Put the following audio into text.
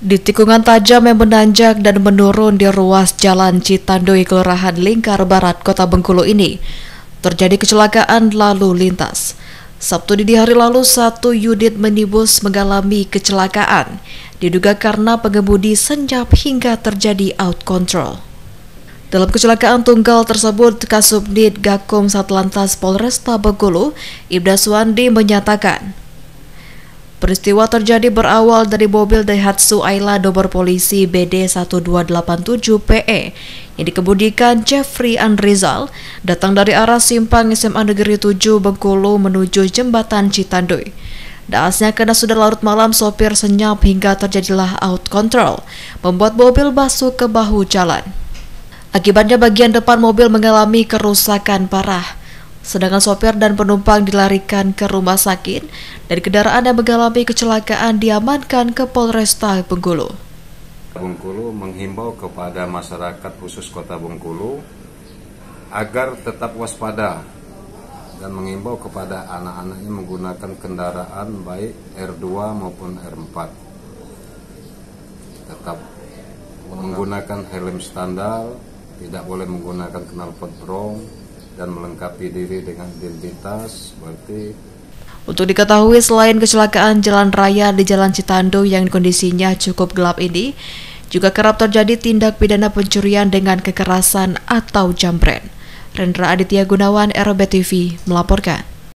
Di tikungan tajam yang menanjak dan menurun di ruas jalan Citandoi Kelurahan Lingkar Barat, Kota Bengkulu ini, terjadi kecelakaan lalu lintas. Sabtu dini hari lalu, satu unit minibus mengalami kecelakaan, diduga karena pengemudi senjap hingga terjadi out control. Dalam kecelakaan tunggal tersebut, Kasubdit Gakum Satlantas Polresta Bengkulu, Ibda Suwandi menyatakan, Peristiwa terjadi berawal dari mobil Daihatsu Ayla dober polisi BD1287PE yang dikemudikan Jeffrey Andrizal datang dari arah simpang SMA Negeri 7 Bengkulu menuju jembatan Citanduy. Daasnya karena sudah larut malam sopir senyap hingga terjadilah out control, membuat mobil masuk ke bahu jalan. Akibatnya bagian depan mobil mengalami kerusakan parah. Sedangkan sopir dan penumpang dilarikan ke rumah sakit dan kendaraan yang mengalami kecelakaan diamankan ke Polresta Bengkulu. Bengkulu menghimbau kepada masyarakat khusus kota Bengkulu agar tetap waspada dan menghimbau kepada anak-anaknya menggunakan kendaraan baik R2 maupun R4 tetap menggunakan helm standar tidak boleh menggunakan knalpot brong dan melengkapi diri dengan identitas berarti untuk diketahui selain kecelakaan jalan raya di Jalan Citando yang kondisinya cukup gelap ini, juga kerap terjadi tindak pidana pencurian dengan kekerasan atau jambret. Rendra Aditya Gunawan, RBTV melaporkan.